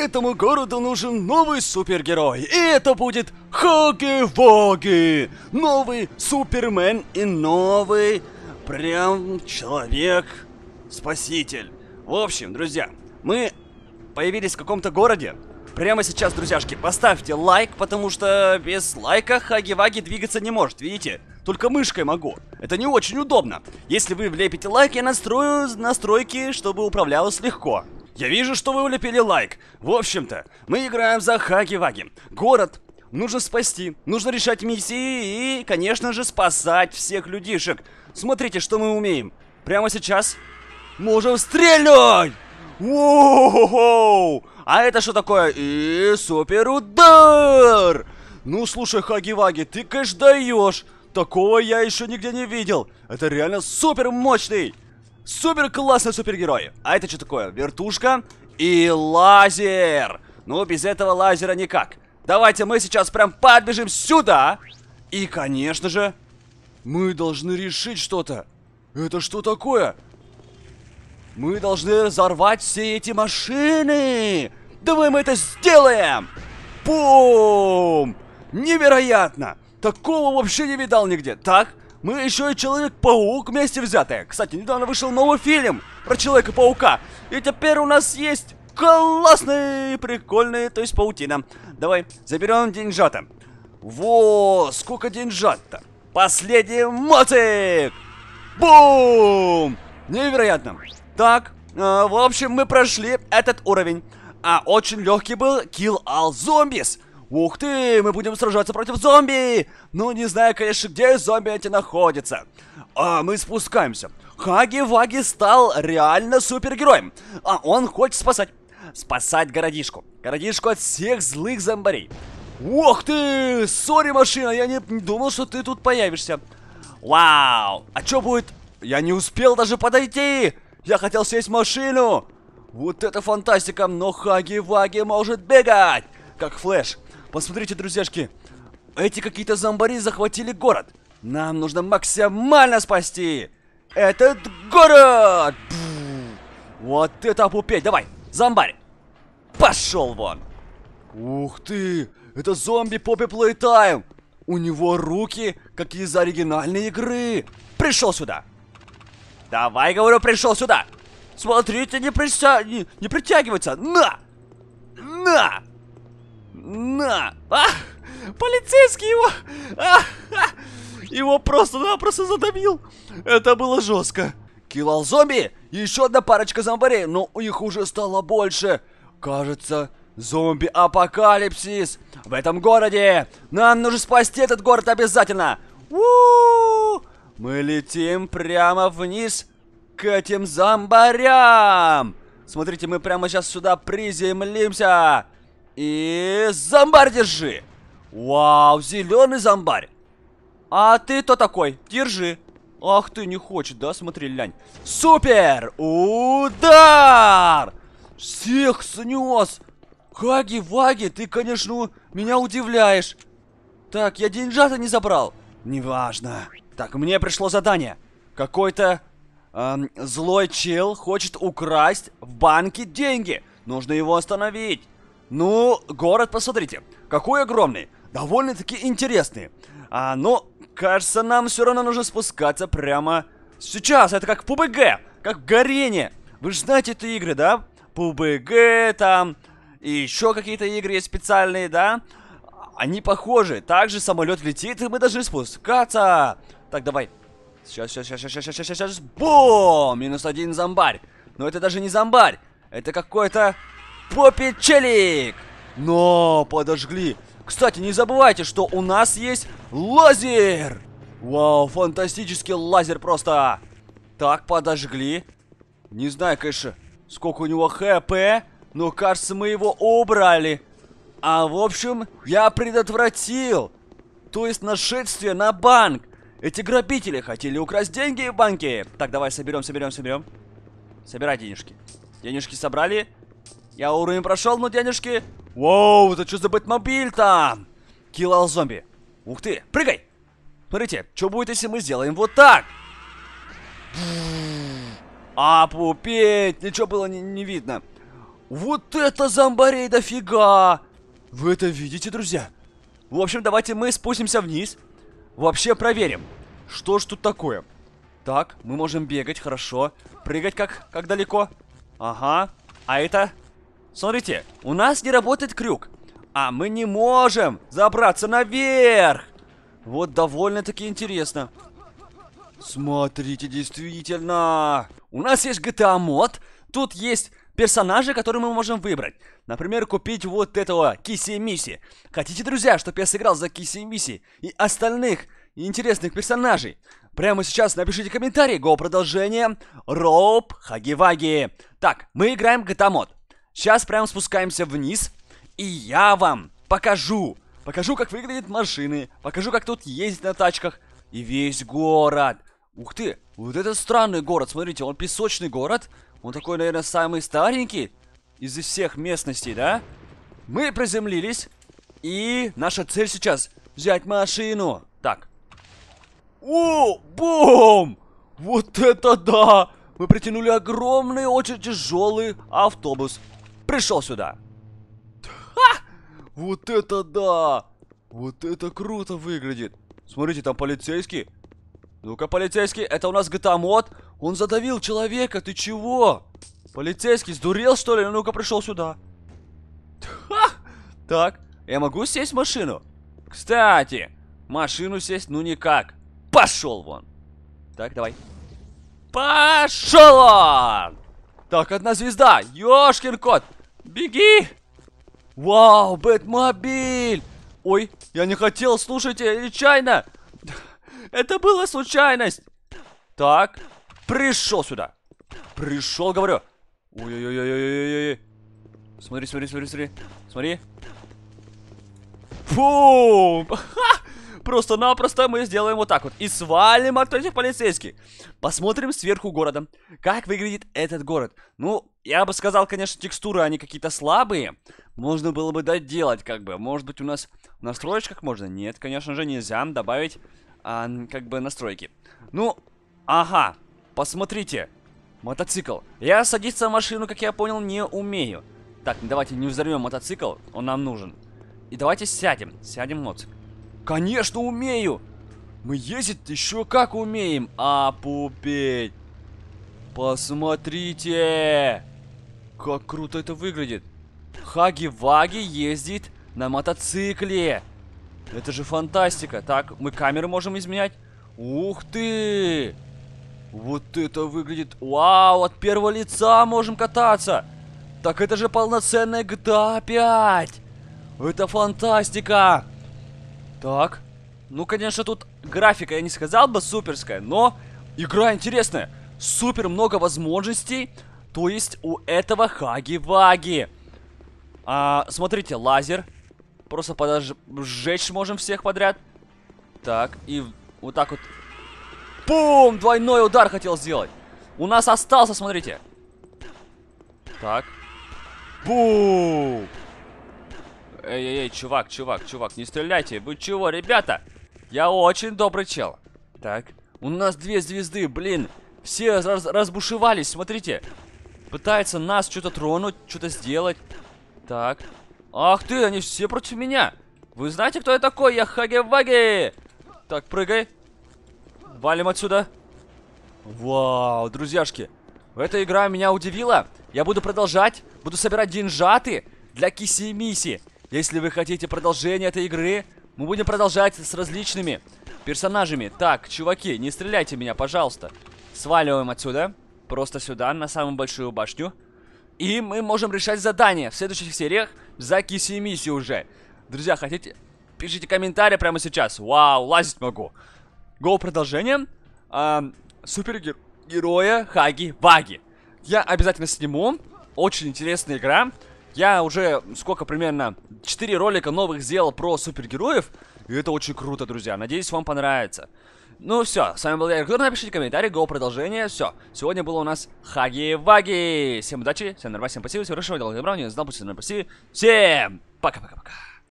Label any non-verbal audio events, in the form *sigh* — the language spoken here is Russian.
Этому городу нужен новый супергерой. И это будет Хаги воги Новый Супермен и новый прям человек-спаситель. В общем, друзья, мы появились в каком-то городе. Прямо сейчас, друзьяшки, поставьте лайк, потому что без лайка Хаги-Ваги двигаться не может, видите? Только мышкой могу. Это не очень удобно. Если вы влепите лайк, я настрою настройки, чтобы управлялось легко. Я вижу, что вы улепили лайк. В общем-то, мы играем за Хаги-Ваги. Город нужно спасти, нужно решать миссии и, конечно же, спасать всех людишек. Смотрите, что мы умеем. Прямо сейчас можем стрелять! Воу! А это что такое? И супер удар! Ну слушай, Хаги-Ваги, ты кэш даешь! Такого я еще нигде не видел! Это реально супер мощный! Супер классный супергерой. А это что такое? Вертушка и лазер. Ну, без этого лазера никак. Давайте мы сейчас прям подбежим сюда. И, конечно же, мы должны решить что-то. Это что такое? Мы должны разорвать все эти машины. Давай мы это сделаем. Бум! Невероятно! Такого вообще не видал нигде. Так, мы еще и Человек-паук вместе взятые. Кстати, недавно вышел новый фильм про Человека-паука. И теперь у нас есть классный, прикольный, то есть паутина. Давай, заберем деньжата. Во, сколько деньжат-то. Последний моцик! Бум! Невероятно. Так, э, в общем, мы прошли этот уровень. А очень легкий был Kill All Zombies. Ух ты, мы будем сражаться против зомби! Ну, не знаю, конечно, где зомби эти находятся. А, мы спускаемся. Хаги-Ваги стал реально супергероем. А он хочет спасать... Спасать городишку. Городишку от всех злых зомбарей. Ух ты! Сори, машина, я не, не думал, что ты тут появишься. Вау! А что будет? Я не успел даже подойти! Я хотел сесть в машину! Вот это фантастика, но Хаги-Ваги может бегать! Как Флэш. Посмотрите, друзьяшки, эти какие-то зомбари захватили город. Нам нужно максимально спасти этот город! Бу! Вот это опупеть! Давай, зомбарь! Пошел вон! Ух ты! Это зомби Поппи Плейтайм! У него руки, как из оригинальной игры! Пришел сюда! Давай, говорю, пришел сюда! Смотрите, не, прися... не, не притягивается! На! полицейский его... А, *laughs* а, его просто-напросто задавил. Это было жестко. Килл зомби! Еще одна парочка зомбарей, но их уже стало больше. Кажется, зомби-апокалипсис в этом городе. Нам нужно спасти этот город обязательно. У -у -у! Мы летим прямо вниз к этим зомбарям. Смотрите, мы прямо сейчас сюда приземлимся. И зомбар держи! Вау, зеленый зомбарь. А ты кто такой? Держи. Ах ты, не хочет, да? Смотри, лянь. Супер! Удар! Всех снес! Хаги-ваги, ты, конечно, меня удивляешь. Так, я деньжата не забрал. Неважно. Так, мне пришло задание. Какой-то эм, злой чел хочет украсть в банке деньги. Нужно его остановить. Ну, город, посмотрите. Какой огромный довольно-таки интересные. А, но, кажется, нам все равно нужно спускаться прямо сейчас. Это как PUBG, как горение. Вы же знаете эти игры, да? PUBG, там, и еще какие-то игры есть специальные, да? Они похожи. Также самолет летит, и мы должны спускаться. Так, давай. Сейчас, сейчас, сейчас, сейчас, сейчас, сейчас, сейчас. Бум! Минус один зомбарь. Но это даже не зомбарь. Это какой-то попечелик. Но подожгли. Кстати, не забывайте, что у нас есть лазер. Вау, фантастический лазер просто. Так, подожгли. Не знаю, конечно, сколько у него хп, но кажется, мы его убрали. А в общем, я предотвратил. То есть нашествие на банк. Эти грабители хотели украсть деньги в банке. Так, давай соберем, соберем, соберем. Собирай денежки. Денежки собрали. Я уровень прошел, но денежки Воу, это что за Бэтмобиль-то? Киллал зомби. Ух ты, прыгай! Смотрите, что будет, если мы сделаем вот так? Опупеть! Ничего было не, не видно. Вот это зомбарей дофига! Вы это видите, друзья? В общем, давайте мы спустимся вниз. Вообще проверим, что ж тут такое. Так, мы можем бегать, хорошо. Прыгать как, как далеко. Ага. А это? Смотрите, у нас не работает крюк. А мы не можем забраться наверх. Вот довольно-таки интересно. Смотрите, действительно. У нас есть GTA мод. Тут есть персонажи, которые мы можем выбрать. Например, купить вот этого Киси Миси. Хотите, друзья, чтобы я сыграл за Киси Миси и остальных интересных персонажей? Прямо сейчас напишите комментарий, го продолжение. роб, Хагиваги. Так, мы играем GTA мод. Сейчас прям спускаемся вниз, и я вам покажу. Покажу, как выглядят машины, покажу, как тут ездить на тачках, и весь город. Ух ты, вот это странный город, смотрите, он песочный город. Он такой, наверное, самый старенький из всех местностей, да? Мы приземлились, и наша цель сейчас взять машину. Так. О, бум! Вот это да! Мы притянули огромный, очень тяжелый автобус пришел сюда. Ха! А! Вот это да! Вот это круто выглядит. Смотрите, там полицейский. Ну-ка, полицейский, это у нас GTA мод. Он задавил человека, ты чего? Полицейский, сдурел что ли? Ну-ка, пришел сюда. Ха! Так, я могу сесть в машину? Кстати, машину сесть ну никак. Пошел вон. Так, давай. Пошел он! Так, одна звезда. Ёшкин кот. Беги! Вау, Бэтмобиль! Ой, я не хотел, слушайте, нечаянно! Это была случайность! Так, пришел сюда! Пришел, говорю! Ой-ой-ой-ой-ой-ой! Смотри, смотри, смотри, смотри! Смотри! Фу! Ха! *laughs* Просто-напросто мы сделаем вот так вот. И свалим от этих полицейских. Посмотрим сверху города. Как выглядит этот город? Ну, я бы сказал, конечно, текстуры, они какие-то слабые. Можно было бы доделать, как бы. Может быть, у нас в настроечках можно? Нет, конечно же, нельзя добавить, а, как бы, настройки. Ну, ага, посмотрите. Мотоцикл. Я садиться в машину, как я понял, не умею. Так, давайте не взорвем мотоцикл, он нам нужен. И давайте сядем, сядем в мотоцикл. Конечно, умею. Мы ездить еще как умеем. А, пупеть. Посмотрите. Как круто это выглядит. Хаги-ваги ездит на мотоцикле. Это же фантастика. Так, мы камеры можем изменять. Ух ты! Вот это выглядит... Вау, от первого лица можем кататься. Так это же полноценная GTA 5. А это фантастика. Так. Ну, конечно, тут графика, я не сказал бы, суперская, но игра интересная. Супер много возможностей, то есть у этого Хаги-Ваги. А, смотрите, лазер. Просто подожжечь можем всех подряд. Так, и вот так вот. Бум! Двойной удар хотел сделать. У нас остался, смотрите. Так. Бум! Эй-эй-эй, чувак, чувак, чувак, не стреляйте. Вы чего, ребята? Я очень добрый чел. Так, у нас две звезды, блин. Все раз разбушевались, смотрите. Пытается нас что-то тронуть, что-то сделать. Так. Ах ты, они все против меня. Вы знаете, кто я такой? Я Хаги-Ваги. Так, прыгай. Валим отсюда. Вау, друзьяшки. Эта игра меня удивила. Я буду продолжать. Буду собирать деньжаты для киси-миси. Если вы хотите продолжения этой игры, мы будем продолжать с различными персонажами. Так, чуваки, не стреляйте меня, пожалуйста. Сваливаем отсюда. Просто сюда, на самую большую башню. И мы можем решать задания в следующих сериях за киси миссию уже. Друзья, хотите... Пишите комментарии прямо сейчас. Вау, лазить могу. Го продолжение. А, супергероя Хаги Ваги. Я обязательно сниму. Очень интересная игра. Я уже сколько примерно 4 ролика новых сделал про супергероев, и это очень круто, друзья. Надеюсь, вам понравится. Ну все, с вами был я, Егор, напишите комментарий, го, продолжение, все. Сегодня было у нас Хаги-Ваги. Всем удачи, всем нормально, всем спасибо, всего хорошего, делал, добра, не знал, пусть Всем пока-пока-пока.